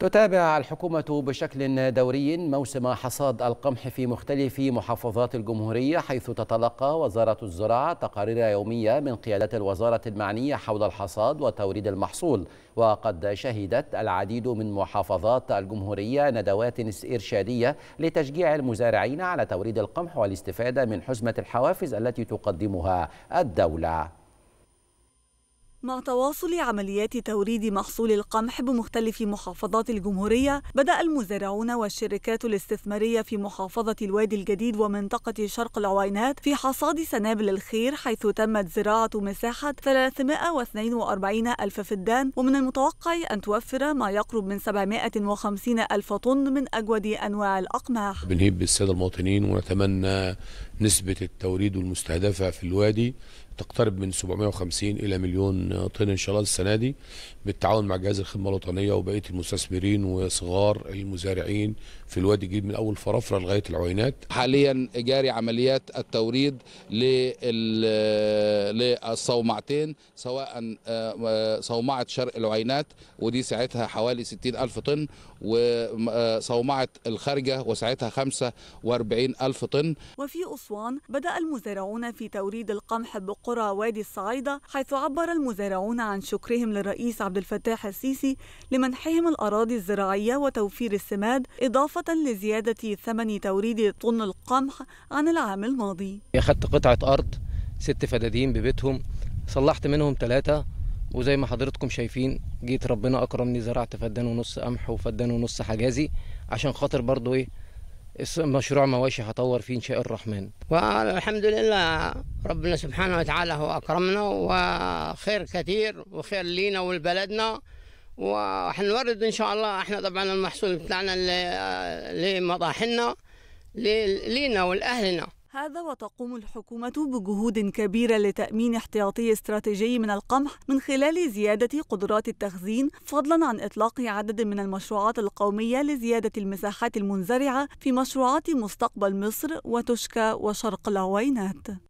تتابع الحكومة بشكل دوري موسم حصاد القمح في مختلف محافظات الجمهورية حيث تتلقى وزارة الزراعة تقارير يومية من قيادات الوزارة المعنية حول الحصاد وتوريد المحصول وقد شهدت العديد من محافظات الجمهورية ندوات إرشادية لتشجيع المزارعين على توريد القمح والاستفادة من حزمة الحوافز التي تقدمها الدولة مع تواصل عمليات توريد محصول القمح بمختلف محافظات الجمهورية بدأ المزارعون والشركات الاستثمارية في محافظة الوادي الجديد ومنطقة شرق العوينات في حصاد سنابل الخير حيث تمت زراعة مساحة 342 ألف فدان ومن المتوقع أن توفر ما يقرب من 750 ألف طن من أجود أنواع الأقماح بنهيب بالسادة المواطنين ونتمنى نسبة التوريد المستهدفة في الوادي تقترب من 750 إلى مليون طن ان شاء الله السنه دي بالتعاون مع جهاز الخدمه الوطنيه وبقيه المستثمرين وصغار المزارعين في الوادي الجديد من اول فرافره لغايه العوينات. حاليا جاري عمليات التوريد للصومعتين سواء آه، صومعه شرق العوينات ودي ساعتها حوالي 60 ألف طن وصومعه الخارجه وساعتها 45 ألف طن. وفي أسوان بدأ المزارعون في توريد القمح بقرى وادي الصعيده حيث عبر المزارعون المزارعون عن شكرهم للرئيس عبد الفتاح السيسي لمنحهم الأراضي الزراعية وتوفير السماد إضافة لزيادة ثمن توريد طن القمح عن العام الماضي أخذت قطعة أرض ست فدادين ببيتهم صلحت منهم ثلاثة وزي ما حضرتكم شايفين جيت ربنا أكرمني زرعت فدان ونص قمح وفدان ونص حجازي عشان خاطر برضو إيه مشروع مواشي هطور فيه إن شاء الرحمن والحمد لله ربنا سبحانه وتعالى هو أكرمنا وخير كثير وخير لينا ولبلدنا وحنورد إن شاء الله إحنا طبعا المحصول بتاعنا آه، لمضاحنا لينا ولأهلنا هذا وتقوم الحكومة بجهود كبيرة لتأمين احتياطي استراتيجي من القمح من خلال زيادة قدرات التخزين فضلا عن إطلاق عدد من المشروعات القومية لزيادة المساحات المنزرعة في مشروعات مستقبل مصر وتشكى وشرق العوينات